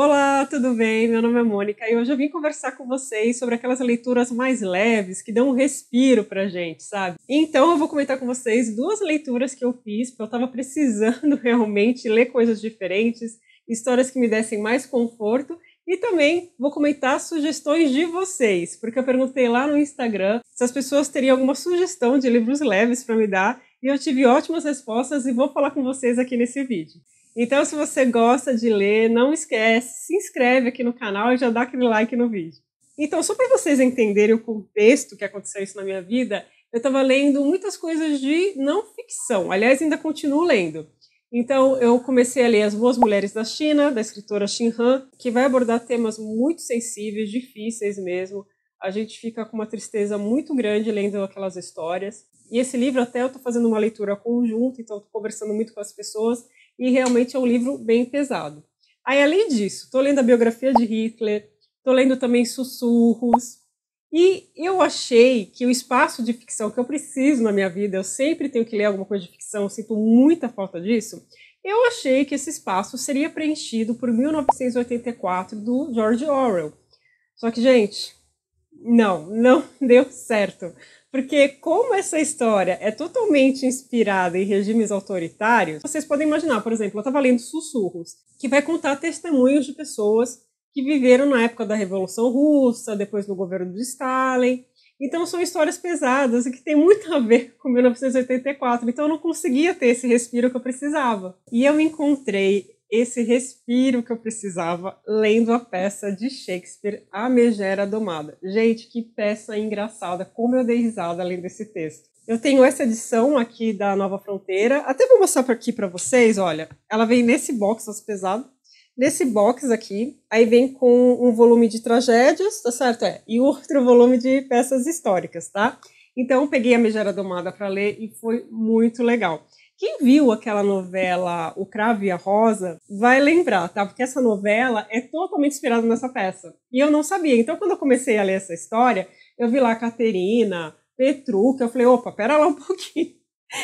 Olá, tudo bem? Meu nome é Mônica e hoje eu vim conversar com vocês sobre aquelas leituras mais leves que dão um respiro pra gente, sabe? Então eu vou comentar com vocês duas leituras que eu fiz, porque eu tava precisando realmente ler coisas diferentes, histórias que me dessem mais conforto. E também vou comentar sugestões de vocês, porque eu perguntei lá no Instagram se as pessoas teriam alguma sugestão de livros leves para me dar, e eu tive ótimas respostas e vou falar com vocês aqui nesse vídeo. Então, se você gosta de ler, não esquece, se inscreve aqui no canal e já dá aquele like no vídeo. Então, só para vocês entenderem o contexto que aconteceu isso na minha vida, eu estava lendo muitas coisas de não ficção. Aliás, ainda continuo lendo. Então, eu comecei a ler As Boas Mulheres da China, da escritora Xin Han, que vai abordar temas muito sensíveis, difíceis mesmo. A gente fica com uma tristeza muito grande lendo aquelas histórias. E esse livro, até eu estou fazendo uma leitura conjunta, então estou conversando muito com as pessoas e realmente é um livro bem pesado. Aí, além disso, estou lendo a biografia de Hitler, estou lendo também Sussurros, e eu achei que o espaço de ficção que eu preciso na minha vida, eu sempre tenho que ler alguma coisa de ficção, sinto muita falta disso. Eu achei que esse espaço seria preenchido por 1984 do George Orwell. Só que, gente, não, não deu certo. Porque como essa história é totalmente inspirada em regimes autoritários, vocês podem imaginar, por exemplo, eu estava lendo Sussurros, que vai contar testemunhos de pessoas que viveram na época da Revolução Russa, depois no governo de Stalin. Então são histórias pesadas e que tem muito a ver com 1984. Então eu não conseguia ter esse respiro que eu precisava. E eu encontrei esse respiro que eu precisava lendo a peça de Shakespeare, A Megera Domada. Gente, que peça engraçada, como eu dei risada lendo esse texto. Eu tenho essa edição aqui da Nova Fronteira, até vou mostrar aqui para vocês, olha, ela vem nesse box, nosso pesado, nesse box aqui, aí vem com um volume de tragédias, tá certo? É, e outro volume de peças históricas, tá? Então, peguei a Megera Domada para ler e foi muito legal. Quem viu aquela novela O Cravo e a Rosa vai lembrar, tá? Porque essa novela é totalmente inspirada nessa peça. E eu não sabia. Então, quando eu comecei a ler essa história, eu vi lá a Caterina, Petruca, eu falei, opa, pera lá um pouquinho.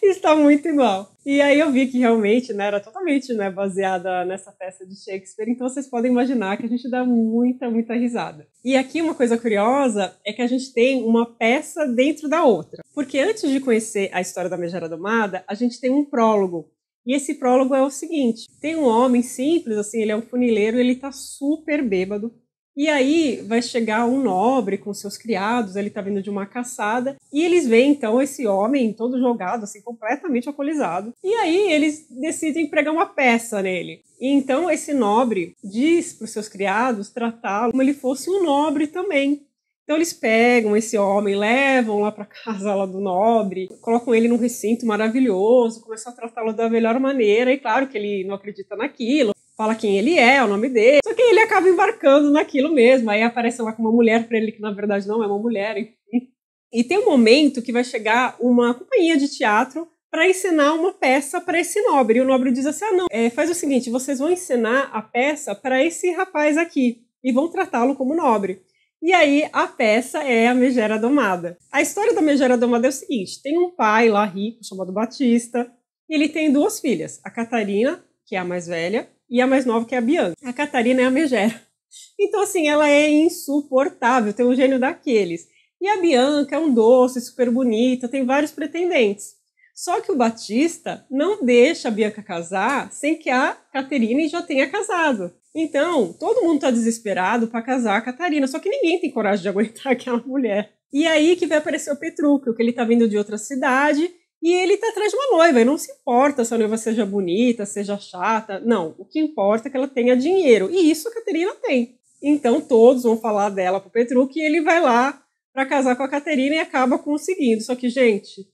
Está muito igual. E aí eu vi que realmente né, era totalmente né, baseada nessa peça de Shakespeare, então vocês podem imaginar que a gente dá muita, muita risada. E aqui uma coisa curiosa é que a gente tem uma peça dentro da outra. Porque antes de conhecer a história da Megera Domada, a gente tem um prólogo. E esse prólogo é o seguinte: tem um homem simples, assim, ele é um funileiro, ele tá super bêbado. E aí vai chegar um nobre com seus criados, ele tá vindo de uma caçada, e eles veem então esse homem todo jogado, assim, completamente alcoolizado. E aí eles decidem pregar uma peça nele. E então esse nobre diz para os seus criados tratá-lo como ele fosse um nobre também. Então eles pegam esse homem, levam lá para casa lá do nobre, colocam ele num recinto maravilhoso, começam a tratá-lo da melhor maneira, e claro que ele não acredita naquilo, fala quem ele é, o nome dele, só que ele acaba embarcando naquilo mesmo, aí aparece lá com uma mulher para ele que na verdade não é uma mulher, enfim. E tem um momento que vai chegar uma companhia de teatro para encenar uma peça para esse nobre. E o nobre diz assim: ah, não, é, faz o seguinte, vocês vão encenar a peça para esse rapaz aqui e vão tratá-lo como nobre. E aí a peça é a Megera Domada. A história da Megera Domada é o seguinte: tem um pai lá rico chamado Batista, e ele tem duas filhas, a Catarina, que é a mais velha, e a mais nova, que é a Bianca. A Catarina é a Megera. Então, assim, ela é insuportável, tem um gênio daqueles. E a Bianca é um doce, super bonita, tem vários pretendentes. Só que o Batista não deixa a Bianca casar sem que a Caterine já tenha casado. Então, todo mundo tá desesperado para casar a Catarina, só que ninguém tem coragem de aguentar aquela mulher. E aí que vai aparecer o Petrúquio, que ele tá vindo de outra cidade e ele tá atrás de uma noiva, e não se importa se a noiva seja bonita, seja chata, não, o que importa é que ela tenha dinheiro, e isso a Caterina tem. Então todos vão falar dela pro Petrúquio e ele vai lá para casar com a Caterina e acaba conseguindo. Só que, gente,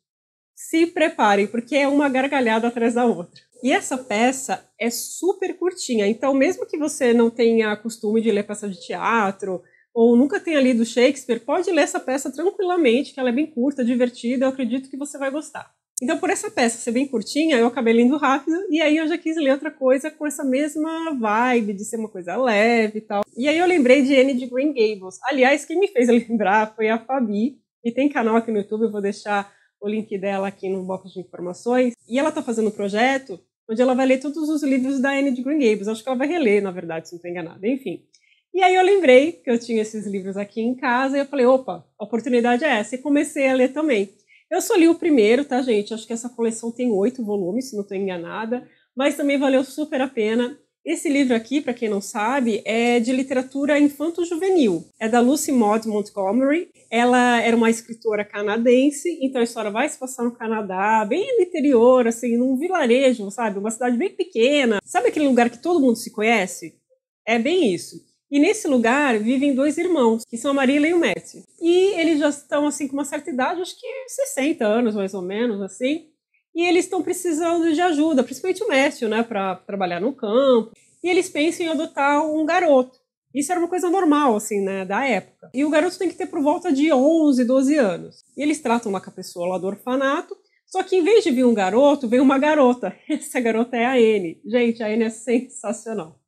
se preparem, porque é uma gargalhada atrás da outra. E essa peça é super curtinha, então mesmo que você não tenha costume de ler peça de teatro ou nunca tenha lido Shakespeare, pode ler essa peça tranquilamente, que ela é bem curta, divertida, eu acredito que você vai gostar. Então, por essa peça ser bem curtinha, eu acabei lendo rápido, e aí eu já quis ler outra coisa com essa mesma vibe de ser uma coisa leve e tal. E aí eu lembrei de Anne de Green Gables. Aliás, quem me fez lembrar foi a Fabi, que tem canal aqui no YouTube, eu vou deixar o link dela aqui no box de informações. E ela está fazendo um projeto onde ela vai ler todos os livros da Anne de Green Gables. Acho que ela vai reler, na verdade, se não estou enganada. Enfim. E aí eu lembrei que eu tinha esses livros aqui em casa e eu falei, opa, a oportunidade é essa. E comecei a ler também. Eu só li o primeiro, tá, gente? Acho que essa coleção tem oito volumes, se não estou enganada. Mas também valeu super a pena. Esse livro aqui, para quem não sabe, é de literatura infanto-juvenil. É da Lucy Maud Montgomery. Ela era uma escritora canadense, então a história vai se passar no Canadá, bem no interior, assim, num vilarejo, sabe? Uma cidade bem pequena. Sabe aquele lugar que todo mundo se conhece? É bem isso. E nesse lugar vivem dois irmãos, que são a Marília e o Matthew. E eles já estão, assim, com uma certa idade, acho que 60 anos mais ou menos, assim e eles estão precisando de ajuda, principalmente o mestre, né, para trabalhar no campo. E eles pensam em adotar um garoto. Isso era uma coisa normal, assim, né, da época. E o garoto tem que ter por volta de 11, 12 anos. E eles tratam lá com a pessoa lá do orfanato, só que em vez de vir um garoto, vem uma garota. Essa garota é a Anne. Gente, a Anne é sensacional.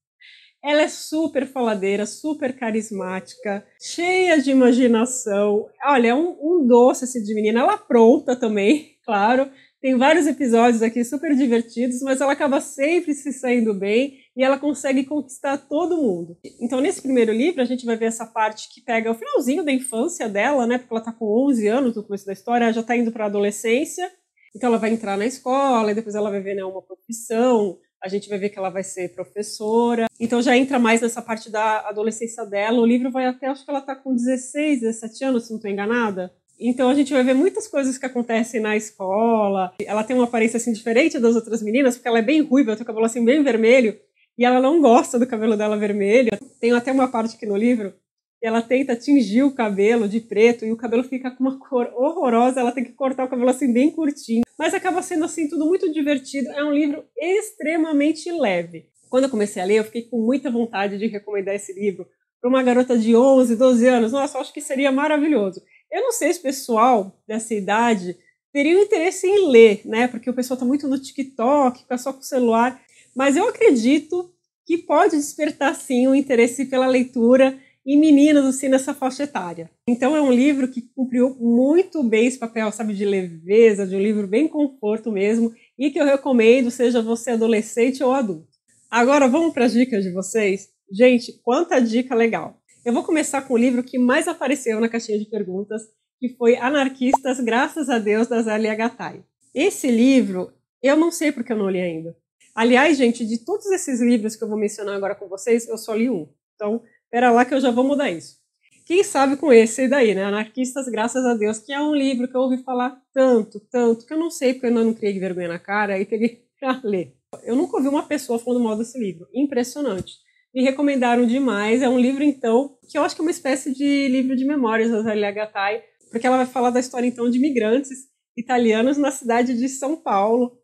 Ela é super faladeira, super carismática, cheia de imaginação. Olha, é um, um doce esse assim, de menina. Ela apronta é também, claro. Tem vários episódios aqui super divertidos, mas ela acaba sempre se saindo bem e ela consegue conquistar todo mundo. Então, nesse primeiro livro, a gente vai ver essa parte que pega o finalzinho da infância dela, né? Porque ela tá com 11 anos no começo da história, ela já tá indo para adolescência. Então, ela vai entrar na escola e depois ela vai ver né, uma profissão. A gente vai ver que ela vai ser professora. Então, já entra mais nessa parte da adolescência dela. O livro vai até, acho que ela tá com 16, 17 anos, se não tô enganada. Então a gente vai ver muitas coisas que acontecem na escola. Ela tem uma aparência assim diferente das outras meninas, porque ela é bem ruiva, ela tem o cabelo assim bem vermelho, e ela não gosta do cabelo dela vermelho. Tem até uma parte aqui no livro que ela tenta tingir o cabelo de preto e o cabelo fica com uma cor horrorosa, ela tem que cortar o cabelo assim bem curtinho. Mas acaba sendo assim tudo muito divertido. É um livro extremamente leve. Quando eu comecei a ler, eu fiquei com muita vontade de recomendar esse livro para uma garota de 11, 12 anos. Nossa, eu acho que seria maravilhoso. Eu não sei se o pessoal dessa idade teria um interesse em ler, né? Porque o pessoal está muito no TikTok, fica só com o celular. Mas eu acredito que pode despertar sim o interesse pela leitura em meninas assim nessa faixa etária. Então é um livro que cumpriu muito bem esse papel, sabe, de leveza, de um livro bem conforto mesmo e que eu recomendo, seja você adolescente ou adulto. Agora vamos para as dicas de vocês. Gente, quanta dica legal! Eu vou começar com o livro que mais apareceu na caixinha de perguntas, que foi Anarquistas, Graças a Deus, da Zé Gattai. Esse livro, eu não sei porque eu não li ainda. Aliás, gente, de todos esses livros que eu vou mencionar agora com vocês, eu só li um. Então, pera lá que eu já vou mudar isso. Quem sabe com esse daí, né? Anarquistas, graças a Deus, que é um livro que eu ouvi falar tanto, tanto, que eu não sei porque eu ainda não criei vergonha na cara e peguei pra ler. Eu nunca ouvi uma pessoa falando mal desse livro. Impressionante. Me recomendaram demais. É um livro, então, que eu acho que é uma espécie de livro de memórias da Zélia Gattai, porque ela vai falar da história, então, de imigrantes italianos na cidade de São Paulo.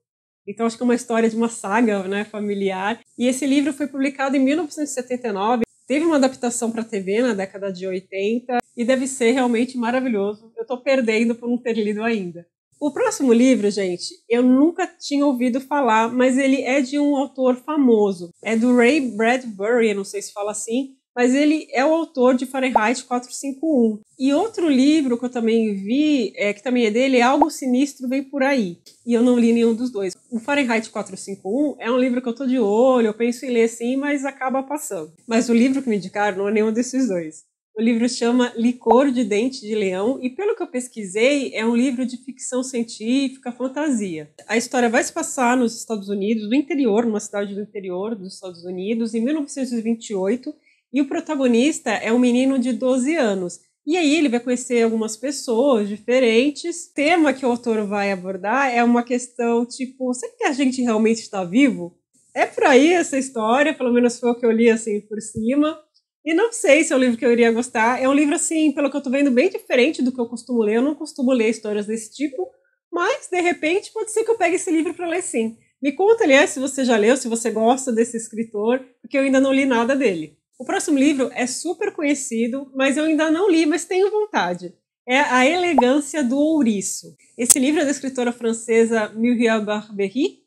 Então, acho que é uma história de uma saga né, familiar. E esse livro foi publicado em 1979. Teve uma adaptação para TV na década de 80 e deve ser realmente maravilhoso. Eu estou perdendo por não ter lido ainda. O próximo livro, gente, eu nunca tinha ouvido falar, mas ele é de um autor famoso. É do Ray Bradbury, eu não sei se fala assim, mas ele é o autor de Fahrenheit 451. E outro livro que eu também vi, é, que também é dele, é Algo Sinistro Vem Por Aí. E eu não li nenhum dos dois. O Fahrenheit 451 é um livro que eu tô de olho, eu penso em ler sim, mas acaba passando. Mas o livro que me indicaram não é nenhum desses dois. O livro chama Licor de Dente de Leão e, pelo que eu pesquisei, é um livro de ficção científica, fantasia. A história vai se passar nos Estados Unidos, no interior, numa cidade do interior dos Estados Unidos, em 1928, e o protagonista é um menino de 12 anos. E aí ele vai conhecer algumas pessoas diferentes. O tema que o autor vai abordar é uma questão tipo, será que a gente realmente está vivo? É por aí essa história, pelo menos foi o que eu li assim por cima. E não sei se é um livro que eu iria gostar. É um livro, assim, pelo que eu tô vendo, bem diferente do que eu costumo ler. Eu não costumo ler histórias desse tipo, mas, de repente, pode ser que eu pegue esse livro para ler sim. Me conta, aliás, se você já leu, se você gosta desse escritor, porque eu ainda não li nada dele. O próximo livro é super conhecido, mas eu ainda não li, mas tenho vontade. É A Elegância do Ouriço. Esse livro é da escritora francesa Myriam Barbery,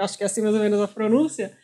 acho que é assim mais ou menos a pronúncia,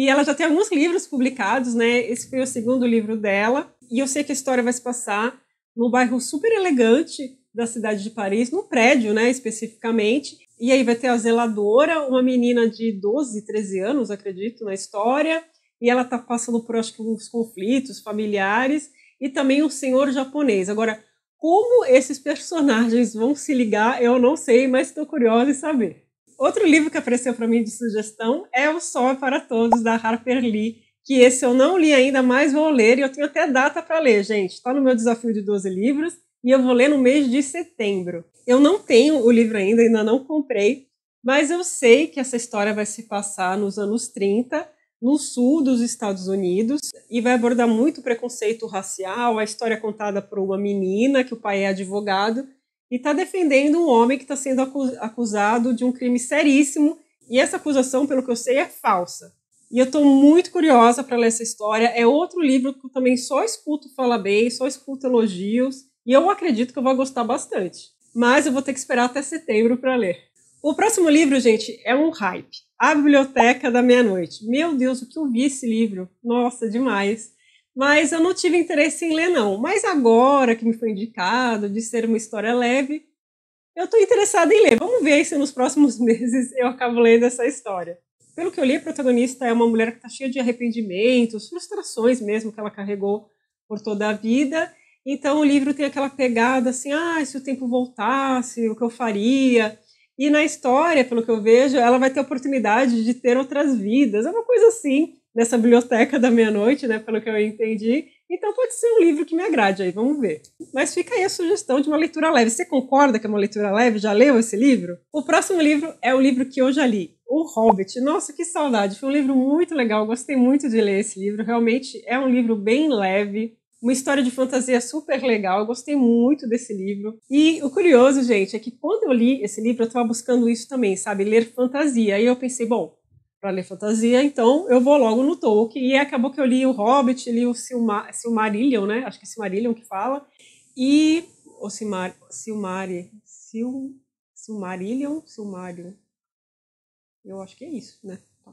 e ela já tem alguns livros publicados, né? Esse foi o segundo livro dela. E eu sei que a história vai se passar num bairro super elegante da cidade de Paris, num prédio, né, especificamente. E aí vai ter a zeladora, uma menina de 12, 13 anos, acredito, na história. E ela tá passando por, acho que, uns conflitos familiares. E também um senhor japonês. Agora, como esses personagens vão se ligar, eu não sei, mas estou curiosa em saber. Outro livro que apareceu para mim de sugestão é O Sol é para Todos, da Harper Lee, que esse eu não li ainda, mas vou ler e eu tenho até data para ler, gente. Está no meu desafio de 12 livros e eu vou ler no mês de setembro. Eu não tenho o livro ainda, ainda não comprei, mas eu sei que essa história vai se passar nos anos 30, no sul dos Estados Unidos, e vai abordar muito preconceito racial, a história contada por uma menina que o pai é advogado e está defendendo um homem que está sendo acusado de um crime seríssimo. E essa acusação, pelo que eu sei, é falsa. E eu estou muito curiosa para ler essa história. É outro livro que eu também só escuto falar bem, só escuto elogios. E eu acredito que eu vou gostar bastante. Mas eu vou ter que esperar até setembro para ler. O próximo livro, gente, é um hype. A Biblioteca da Meia-Noite. Meu Deus, o que eu vi esse livro! Nossa, demais! mas eu não tive interesse em ler, não. Mas agora que me foi indicado de ser uma história leve, eu estou interessada em ler. Vamos ver se nos próximos meses eu acabo lendo essa história. Pelo que eu li, a protagonista é uma mulher que está cheia de arrependimentos, frustrações mesmo que ela carregou por toda a vida. Então o livro tem aquela pegada assim, ah, se o tempo voltasse, o que eu faria? E na história, pelo que eu vejo, ela vai ter a oportunidade de ter outras vidas, é uma coisa assim nessa biblioteca da meia-noite, né? Pelo que eu entendi. Então pode ser um livro que me agrade aí, vamos ver. Mas fica aí a sugestão de uma leitura leve. Você concorda que é uma leitura leve? Já leu esse livro? O próximo livro é o livro que eu já li, O Hobbit. Nossa, que saudade! Foi um livro muito legal, gostei muito de ler esse livro. Realmente é um livro bem leve. Uma história de fantasia super legal, eu gostei muito desse livro. E o curioso, gente, é que quando eu li esse livro, eu estava buscando isso também, sabe? Ler fantasia. Aí eu pensei, bom, para ler fantasia, então eu vou logo no Tolkien. E acabou que eu li o Hobbit, li o Silmar, Silmarillion, né? Acho que é Silmarillion que fala. E o Silmar, Silmari, Sil, Silmarillion, Silmarillion. Eu acho que é isso, né? Tá.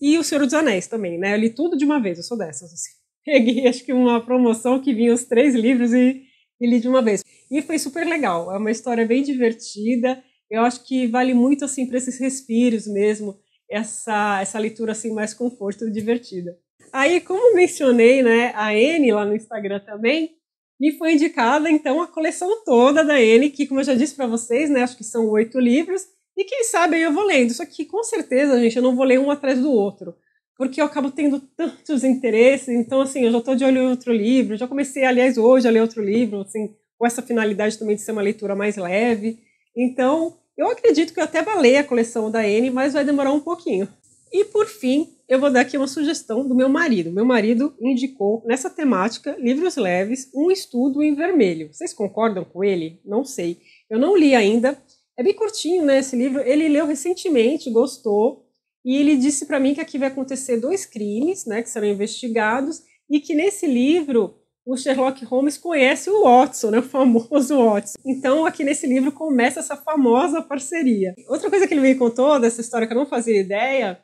E o Senhor dos Anéis também, né? Eu li tudo de uma vez, eu sou dessas, assim. Peguei, acho que uma promoção que vinha os três livros e, e li de uma vez. E foi super legal, é uma história bem divertida. Eu acho que vale muito, assim, para esses respiros mesmo essa, essa leitura assim mais conforto e divertida. Aí, como mencionei, né, a N lá no Instagram também, me foi indicada então a coleção toda da N, que como eu já disse para vocês, né, acho que são oito livros, e quem sabe aí eu vou lendo. Só que com certeza, gente, eu não vou ler um atrás do outro, porque eu acabo tendo tantos interesses, então assim, eu já estou de olho em outro livro, já comecei, aliás, hoje a ler outro livro, assim, com essa finalidade também de ser uma leitura mais leve. Então, eu acredito que eu até balei a coleção da Anne, mas vai demorar um pouquinho. E por fim, eu vou dar aqui uma sugestão do meu marido. Meu marido indicou nessa temática livros leves, um estudo em vermelho. Vocês concordam com ele? Não sei. Eu não li ainda. É bem curtinho, né? Esse livro ele leu recentemente, gostou e ele disse para mim que aqui vai acontecer dois crimes, né, que serão investigados e que nesse livro o Sherlock Holmes conhece o Watson, né, o famoso Watson. Então, aqui nesse livro começa essa famosa parceria. Outra coisa que ele me contou dessa história que eu não fazia ideia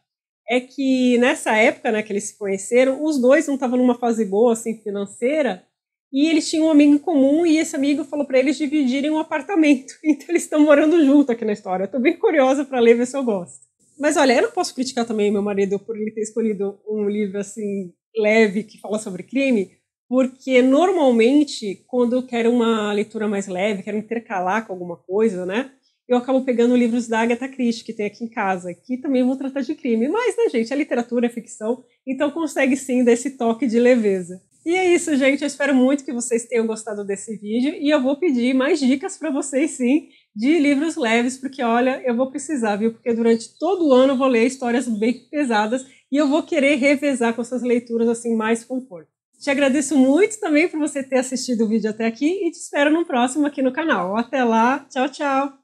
é que nessa época né, que eles se conheceram, os dois não estavam numa fase boa assim, financeira e eles tinham um amigo em comum e esse amigo falou para eles dividirem um apartamento. Então, eles estão morando junto aqui na história. Eu bem curiosa para ler, ver se eu gosto. Mas olha, eu não posso criticar também meu marido por ele ter escolhido um livro assim leve que fala sobre crime, porque normalmente, quando eu quero uma leitura mais leve, quero intercalar com alguma coisa, né? Eu acabo pegando livros da Agatha Christie, que tem aqui em casa, que também vou tratar de crime. Mas, né, gente, é literatura, é ficção, então consegue sim dar esse toque de leveza. E é isso, gente. Eu espero muito que vocês tenham gostado desse vídeo e eu vou pedir mais dicas para vocês, sim, de livros leves, porque olha, eu vou precisar, viu? Porque durante todo o ano eu vou ler histórias bem pesadas e eu vou querer revezar com essas leituras assim mais conforto. Te agradeço muito também por você ter assistido o vídeo até aqui e te espero no próximo aqui no canal. Até lá, tchau, tchau!